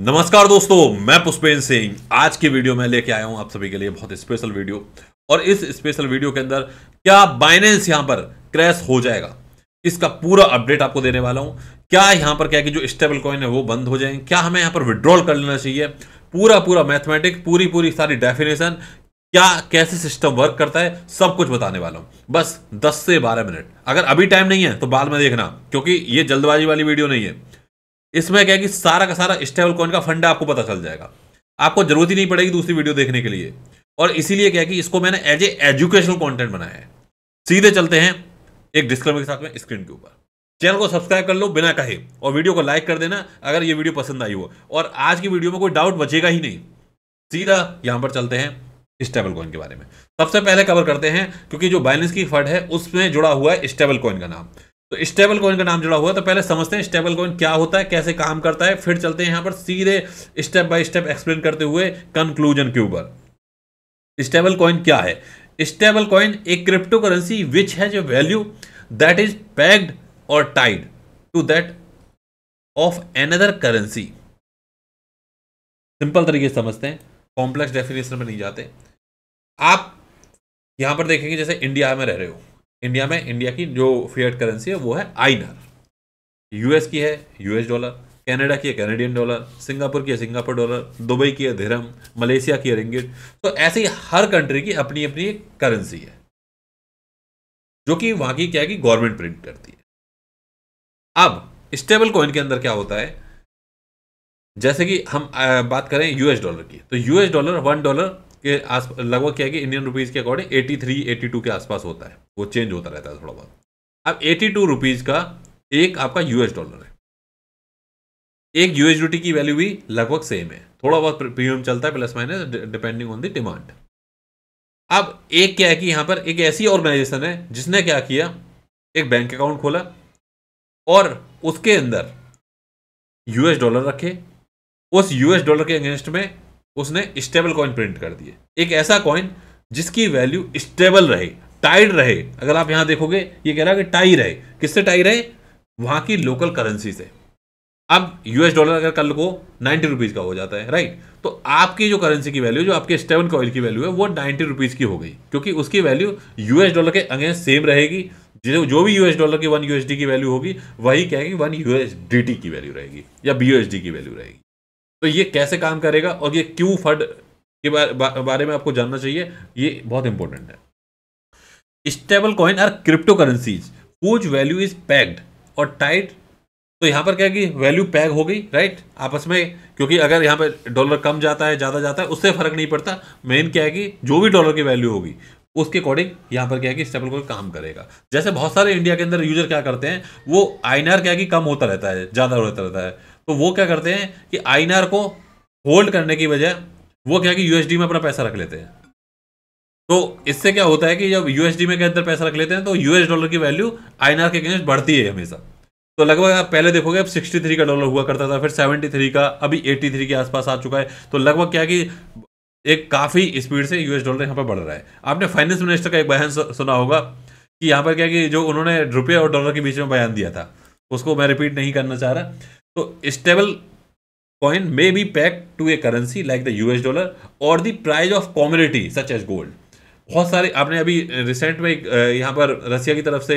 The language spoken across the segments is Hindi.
नमस्कार दोस्तों मैं पुष्पेंद्र सिंह आज की वीडियो में लेके आया हूं आप सभी के लिए बहुत स्पेशल वीडियो और इस स्पेशल वीडियो के अंदर क्या बाइनेंस यहां पर क्रैश हो जाएगा इसका पूरा अपडेट आपको देने वाला हूं क्या यहां पर क्या कि जो स्टेबल कॉइन है वो बंद हो जाएंगे क्या हमें यहां पर विड्रॉल कर लेना चाहिए पूरा पूरा मैथमेटिक पूरी पूरी सारी डेफिनेशन क्या कैसे सिस्टम वर्क करता है सब कुछ बताने वाला हूं बस दस से बारह मिनट अगर अभी टाइम नहीं है तो बाद में देखना क्योंकि ये जल्दबाजी वाली वीडियो नहीं है इसमें क्या है कि सारा का सारा स्टेबल कॉइन का फंडा आपको पता चल जाएगा आपको जरूरत ही नहीं पड़ेगी दूसरी वीडियो देखने के लिए और इसीलिए क्या है कि इसको मैंने एज ए एजुकेशनल कॉन्टेंट बनाया है सीधे चलते हैं एक डिस्क्लेमर के साथ में स्क्रीन के ऊपर चैनल को सब्सक्राइब कर लो बिना कहे और वीडियो को लाइक कर देना अगर ये वीडियो पसंद आई हो और आज की वीडियो में कोई डाउट बचेगा ही नहीं सीधा यहां पर चलते हैं स्टेबल कॉइन के बारे में सबसे पहले कवर करते हैं क्योंकि जो बैलेंस की फंड है उसमें जुड़ा हुआ है स्टेबल कॉइन का नाम तो स्टेबल कॉइन का नाम जुड़ा हुआ तो पहले समझते हैं स्टेबल कॉइन क्या होता है कैसे काम करता है फिर चलते हैं यहां पर सीधे स्टेप बाय स्टेप एक्सप्लेन करते हुए कंक्लूजन के ऊपर स्टेबल कॉइन क्या है स्टेबल कॉइन एक crypto currency which has value that is pegged और tied to that of another currency simple तरीके से समझते हैं कॉम्प्लेक्स डेफिनेशन में नहीं जाते आप यहां पर देखेंगे जैसे इंडिया में रह रहे हो इंडिया में इंडिया की जो फिएट करेंसी है वो है आइनर यूएस की है यूएस डॉलर कनाडा की है कैनेडियन डॉलर सिंगापुर की है सिंगापुर डॉलर दुबई की है धीरम मलेशिया की है रिंगिट तो ऐसे ही हर कंट्री की अपनी अपनी एक करेंसी है जो कि वहां की क्या है कि गवर्नमेंट प्रिंट करती है अब स्टेबल कॉइन के अंदर क्या होता है जैसे कि हम बात करें यूएस डॉलर की तो यूएस डॉलर वन डॉलर के आस लगभग क्या है कि इंडियन रुपीज़ के अकॉर्डिंग 83, 82 के आसपास होता है वो चेंज होता रहता है थोड़ा बहुत अब 82 टू रुपीज़ का एक आपका यूएस डॉलर है एक यूएसडी की वैल्यू भी लगभग सेम है थोड़ा बहुत प्रीमियम चलता है plus minus depending on the demand अब एक क्या है कि यहाँ पर एक ऐसी ऑर्गेनाइजेशन है जिसने क्या किया एक बैंक अकाउंट खोला और उसके अंदर यूएस डॉलर रखे उस यूएस डॉलर के अगेंस्ट में उसने स्टेबल कॉइन प्रिंट कर दिए एक ऐसा कॉइन जिसकी वैल्यू स्टेबल रहे टाइड रहे अगर आप यहां देखोगे ये कह रहा है कि टाई रहे किससे टाई रहे वहां की लोकल करेंसी से अब यूएस डॉलर अगर कल को नाइन्टी रुपीज का हो जाता है राइट तो आपकी जो करेंसी की वैल्यू जो आपके स्टेबल कॉइन की वैल्यू है वो नाइन्टी रुपीज की हो गई क्योंकि उसकी वैल्यू यूएस डॉलर के अगेंस्ट सेम रहेगी जो जो भी यूएस डॉलर की वन यूएसडी की वैल्यू होगी वही कहेगी वन यूएसडीटी की वैल्यू रहेगी या बीयूएसडी की वैल्यू रहेगी तो ये कैसे काम करेगा और ये क्यों फंड के बारे, में आपको जानना चाहिए ये बहुत इंपॉर्टेंट है stable coin are crypto currencies कुछ वैल्यू इज पैक्ड और टाइट तो यहाँ पर क्या है कि वैल्यू पैग हो गई राइट आपस में क्योंकि अगर यहाँ पर डॉलर कम जाता है ज़्यादा जाता है उससे फर्क नहीं पड़ता मेन क्या है कि जो भी डॉलर की वैल्यू होगी उसके अकॉर्डिंग यहाँ पर क्या है कि स्टेबल कोई काम करेगा जैसे बहुत सारे इंडिया के अंदर यूजर क्या करते हैं वो आई क्या है कि कम होता रहता है ज़्यादा होता रहता है तो वो क्या करते हैं कि आई को होल्ड करने की वजह वो क्या कि यूएसडी में अपना पैसा रख लेते हैं तो इससे क्या होता है कि जब यूएसडी में के अंदर पैसा रख लेते हैं तो यूएस डॉलर की वैल्यू आई के अगेंस्ट बढ़ती है हमेशा तो लगभग आप पहले देखोगे अब 63 का डॉलर हुआ करता था फिर 73 का अभी 83 के आसपास आ चुका है तो लगभग क्या कि एक काफ़ी स्पीड से यूएस डॉलर यहाँ पर बढ़ रहा है आपने फाइनेंस मिनिस्टर का एक बयान सुना होगा कि यहाँ पर क्या कि जो उन्होंने रुपये और डॉलर के बीच में बयान दिया था उसको मैं रिपीट नहीं करना चाह रहा स्टेबल तो coin coin be be to a currency like the U S dollar और the price of commodity such as gold बहुत सारे आपने अभी रिसेंट में यहाँ पर रसिया की तरफ से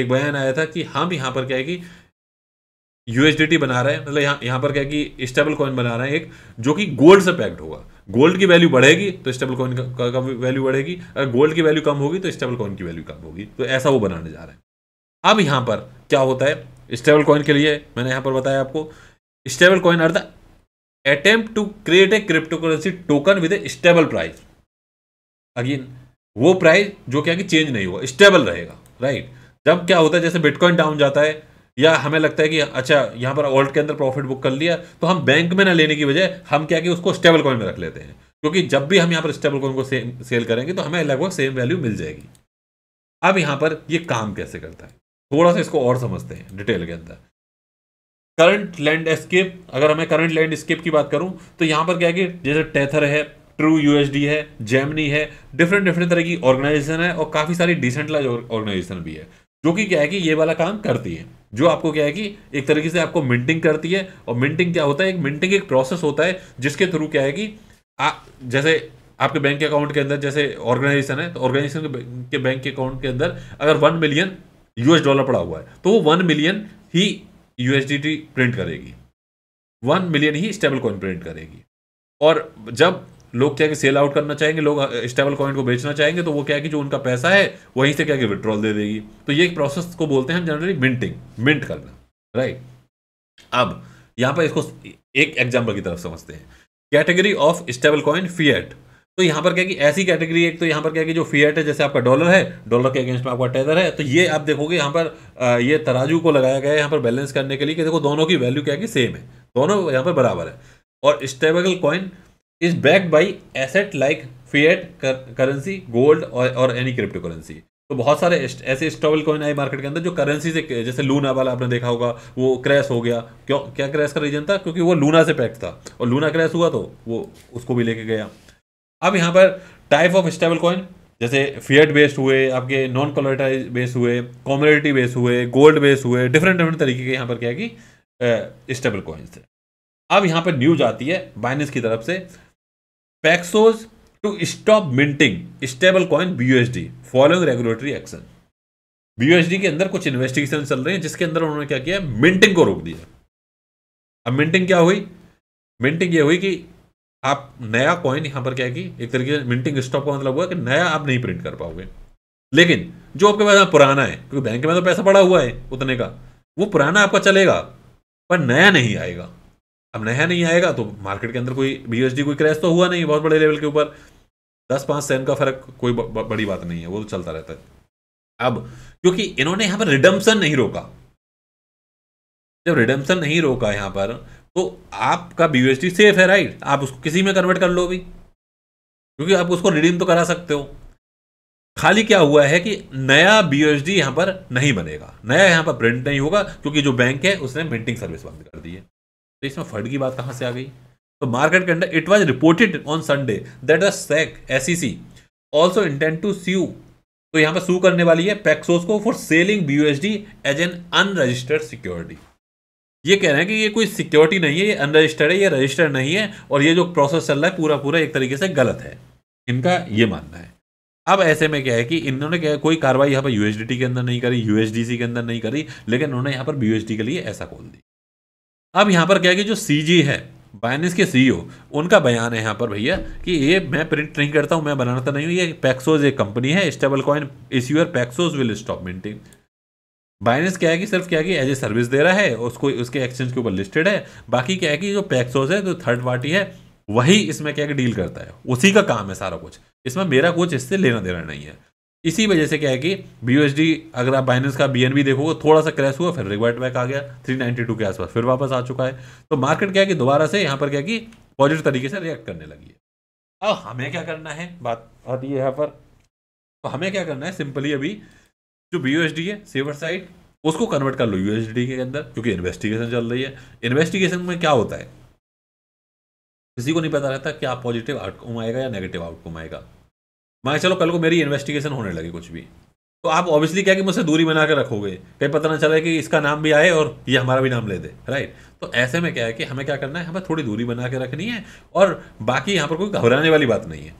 एक बयान आया था कि हम यहाँ पर क्या है कि यूएसडीटी बना रहे हैं मतलब यहाँ यहाँ पर क्या है कि स्टेबल कॉइन बना रहे हैं एक जो कि गोल्ड से पैक्ड होगा गोल्ड की वैल्यू बढ़ेगी तो स्टेबल कॉइन का, का, का वैल्यू बढ़ेगी अगर गोल्ड की वैल्यू कम होगी तो स्टेबल कॉइन की वैल्यू कम होगी तो ऐसा वो बनाने जा रहे हैं अब यहाँ पर क्या होता है स्टेबल कॉइन के लिए मैंने यहाँ पर बताया आपको stable coin are the attempt to create a crypto currency token with a stable price again वो प्राइस जो क्या कि चेंज नहीं हुआ स्टेबल रहेगा राइट जब क्या होता है जैसे बिटकॉइन डाउन जाता है या हमें लगता है कि अच्छा यहाँ पर ऑल्ट के अंदर प्रॉफिट बुक कर लिया तो हम बैंक में ना लेने की बजाय हम क्या कि उसको स्टेबल कॉइन में रख लेते हैं क्योंकि जब भी हम यहाँ पर स्टेबल कॉइन को सेम सेल करेंगे तो हमें लगभग सेम वैल्यू मिल जाएगी अब यहाँ पर ये काम कैसे करता है थोड़ा सा इसको और समझते हैं डिटेल के अंदर करंट लैंड स्केप अगर हमें करंट लैंड स्केप की बात करूं तो यहां पर क्या है कि जैसे टेथर है ट्रू यूएसडी है जेमनी है डिफरेंट डिफरेंट तरह की ऑर्गेनाइजेशन है और काफ़ी सारी डिसेंटलाइज ऑर्गेनाइजेशन भी है जो कि क्या है कि ये वाला काम करती है जो आपको क्या है कि एक तरीके से आपको मिंटिंग करती है और मिंटिंग क्या होता है एक मिंटिंग एक प्रोसेस होता है जिसके थ्रू क्या है कि आ, जैसे आपके बैंक अकाउंट के अंदर जैसे ऑर्गेनाइजेशन है तो ऑर्गेनाइजेशन के बैंक के अकाउंट के अंदर अगर वन मिलियन यूएस डॉलर पड़ा हुआ है तो वो वन मिलियन ही यूएसडीटी प्रिंट करेगी वन मिलियन ही स्टेबल कॉइन प्रिंट करेगी और जब लोग क्या कि सेल आउट करना चाहेंगे लोग स्टेबल कॉइन को बेचना चाहेंगे तो वो क्या कि जो उनका पैसा है वहीं से क्या कि विड्रॉल दे देगी तो ये एक प्रोसेस को बोलते हैं हम जनरली मिंटिंग मिंट करना राइट अब यहां पर इसको एक एग्जाम्पल की तरफ समझते हैं category of stable coin fiat तो यहाँ पर क्या कि ऐसी कैटेगरी एक तो यहाँ पर क्या कि जो फीएट है जैसे आपका डॉलर है डॉलर के अगेंस्ट में आपका टेदर है तो ये आप देखोगे यहाँ पर ये तराजू को लगाया गया है यहाँ पर बैलेंस करने के लिए कि देखो दोनों की वैल्यू क्या है कि सेम है दोनों यहाँ पर बराबर है और stable coin is back by asset like fiat currency gold और एनी क्रिप्टो करेंसी तो बहुत सारे ऐसे स्टेबल कॉइन आए मार्केट के अंदर जो करेंसी से जैसे लूना वाला आपने देखा होगा वो क्रैश हो गया क्यों क्या क्रैश का रीजन था क्योंकि वो लूना से पैक था और लूना क्रैश हुआ तो वो उसको भी लेके गया अब यहाँ पर टाइप ऑफ स्टेबल कॉइन जैसे फियट बेस्ड हुए आपके नॉन कॉलोटाइज बेस हुए कॉमोडिटी बेस हुए गोल्ड बेस्ड हुए डिफरेंट डिफरेंट तरीके के यहाँ पर क्या है कि स्टेबल कॉइन्स है अब यहाँ पर न्यूज आती है बाइनेंस की तरफ से Paxos to stop minting stable coin B following regulatory action B के अंदर कुछ इन्वेस्टिगेशन चल रही है जिसके अंदर उन्होंने क्या किया मिंटिंग को रोक दिया अब मिंटिंग क्या हुई मिंटिंग ये हुई कि आप नया कॉइन यहां पर क्या की एक तरीके से मिंटिंग स्टॉप का मतलब हुआ कि नया आप नहीं प्रिंट कर पाओगे लेकिन जो आपके पास पुराना है क्योंकि बैंक में तो पैसा पड़ा हुआ है उतने का वो पुराना आपका चलेगा पर नया नहीं आएगा अब नया नहीं आएगा तो मार्केट के अंदर कोई बी कोई क्रैश तो हुआ नहीं बहुत बड़े लेवल के ऊपर दस पांच सेंट का फर्क कोई बड़ी बात नहीं है वो तो चलता रहता है अब क्योंकि इन्होंने यहां पर रिडम्सन नहीं रोका जब रिडम्सन नहीं रोका यहां पर तो आपका बी सेफ है राइट आप उसको किसी में कन्वर्ट कर लो भी क्योंकि आप उसको रिडीम तो करा सकते हो खाली क्या हुआ है कि नया बी एच यहाँ पर नहीं बनेगा नया यहाँ पर प्रिंट नहीं होगा क्योंकि जो बैंक है उसने मिंटिंग सर्विस बंद कर दी है तो इसमें फर्ड की बात कहाँ से आ गई तो मार्केट के अंदर it was reported on Sunday that the SEC S E C also intent to sue तो यहाँ पर सू करने वाली है पैक्सोस को for selling B H D as an unregistered security ये कह रहे हैं कि ये कोई सिक्योरिटी नहीं है ये अनरजिस्टर्ड है ये रजिस्टर्ड नहीं है और ये जो प्रोसेस चल रहा है पूरा पूरा एक तरीके से गलत है इनका ये मानना है अब ऐसे में क्या है कि इन्होंने क्या कोई कार्रवाई यहाँ पर यू के अंदर नहीं करी यूएसडीसी के अंदर नहीं करी लेकिन उन्होंने यहाँ पर बी के लिए ऐसा खोल दी अब यहाँ पर क्या है कि जो सी है बाइनेंस के सी e उनका बयान है यहाँ पर भैया कि ये मैं प्रिंट नहीं करता हूँ मैं बनाता तो नहीं हूँ ये पैक्सोज एक कंपनी है stable coin your Paxos will stop maintain Binance क्या है कि सिर्फ क्या है कि एज ए सर्विस दे रहा है उसको उसके एक्सचेंज के ऊपर लिस्टेड है बाकी क्या है कि जो पैक्सोज है जो तो थर्ड पार्टी है वही इसमें क्या है कि डील करता है उसी का काम है सारा कुछ इसमें मेरा कुछ इससे लेना देना नहीं है इसी वजह से क्या है कि बी अगर आप बाइनेंस का बी देखोगे थोड़ा सा क्रैश हुआ फिर रिवर्ट बैक आ गया थ्री के आसपास फिर वापस आ चुका है तो मार्केट क्या है कि दोबारा से यहाँ पर क्या है कि पॉजिटिव तरीके से रिएक्ट करने लगी है अब हमें क्या करना है बात आती है यहाँ पर तो हमें क्या करना है सिंपली अभी जो बी है सेवर साइड उसको कन्वर्ट कर लो यूएसडी के अंदर क्योंकि इन्वेस्टिगेशन चल रही है इन्वेस्टिगेशन में क्या होता है किसी को नहीं पता रहता क्या पॉजिटिव आउटकम आएगा या नेगेटिव आउटकम आएगा मान चलो कल को मेरी इन्वेस्टिगेशन होने लगी कुछ भी तो आप ऑब्वियसली क्या कि मुझसे दूरी बना के रखोगे कहीं पता ना चले कि इसका नाम भी आए और ये हमारा भी नाम ले दे राइट तो ऐसे में क्या है कि हमें क्या करना है हमें थोड़ी दूरी बना के रखनी है और बाकी यहाँ पर कोई घबराने वाली बात नहीं है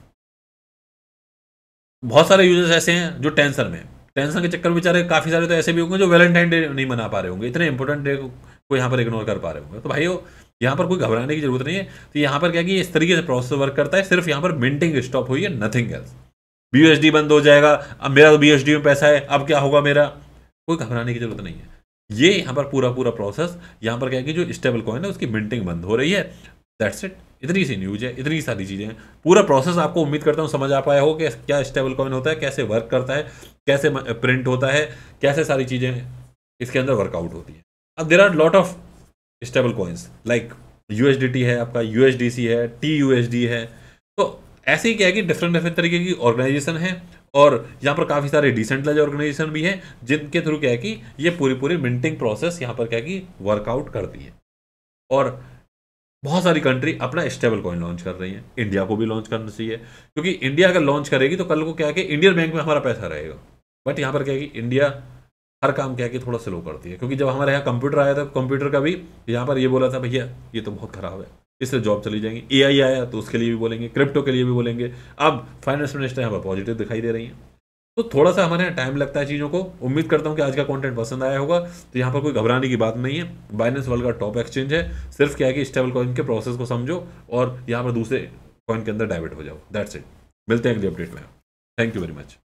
बहुत सारे यूजर्स ऐसे हैं जो टेंशन में टेंशन के चक्कर में बेचारे काफ़ी सारे तो ऐसे भी होंगे जो वैलेंटाइन डे नहीं मना पा रहे होंगे इतने इंपॉर्टेंट डे को यहाँ पर इग्नोर कर पा रहे होंगे तो भाई यहाँ पर कोई घबराने की जरूरत नहीं है तो यहाँ पर क्या कि इस तरीके से प्रोसेस वर्क करता है सिर्फ यहाँ पर मिंटिंग स्टॉप हुई है नथिंग एल्स बी बंद हो जाएगा अब मेरा तो बी में पैसा है अब क्या होगा मेरा कोई घबराने की जरूरत नहीं है ये यहाँ पर पूरा पूरा प्रोसेस यहाँ पर क्या कि जो स्टेबल कॉइन है उसकी मिंटिंग बंद हो रही है दैट्स इट इतनी सी न्यूज है इतनी सारी चीज़ें हैं पूरा प्रोसेस आपको उम्मीद करता हूँ समझ आ पाया हो कि क्या स्टेबल कॉइन होता है कैसे वर्क करता है कैसे प्रिंट होता है कैसे सारी चीज़ें इसके अंदर वर्कआउट होती है अब there are lot of stable coins like you है आपका यू है टी यू है तो ऐसे ही क्या है कि डिफरेंट डिफरेंट तरीके की ऑर्गेनाइजेशन है और यहाँ पर काफ़ी सारे लाइज ऑर्गेनाइजेशन भी हैं जिनके थ्रू क्या है कि ये पूरी पूरी मिंटिंग प्रोसेस यहाँ पर क्या है कि वर्कआउट करती है और बहुत सारी कंट्री अपना स्टेबल कॉइन लॉन्च कर रही हैं इंडिया को भी लॉन्च करना चाहिए क्योंकि इंडिया अगर लॉन्च करेगी तो कल को क्या है कि इंडियन बैंक में हमारा पैसा रहेगा बट यहाँ पर क्या है कि इंडिया हर काम क्या है कि थोड़ा स्लो करती है क्योंकि जब हमारे यहाँ कंप्यूटर आया था कंप्यूटर का भी यहाँ पर ये बोला था भैया ये तो बहुत खराब है इससे जॉब चली जाएंगी ए आया तो उसके लिए भी बोलेंगे क्रिप्टो के लिए भी बोलेंगे अब फाइनेंस मिनिस्टर यहाँ पर पॉजिटिव दिखाई दे रही हैं तो थोड़ा सा हमारे यहाँ टाइम लगता है चीज़ों को उम्मीद करता हूँ कि आज का कंटेंट पसंद आया होगा तो यहाँ पर कोई घबराने की बात नहीं है बाइनेंस वर्ल्ड का टॉप एक्सचेंज है सिर्फ क्या है कि स्टेबल कॉइन के प्रोसेस को समझो और यहाँ पर दूसरे कॉइन के अंदर डाइवर्ट हो जाओ दैट्स इट मिलते हैं अगली अपडेट में थैंक यू वेरी मच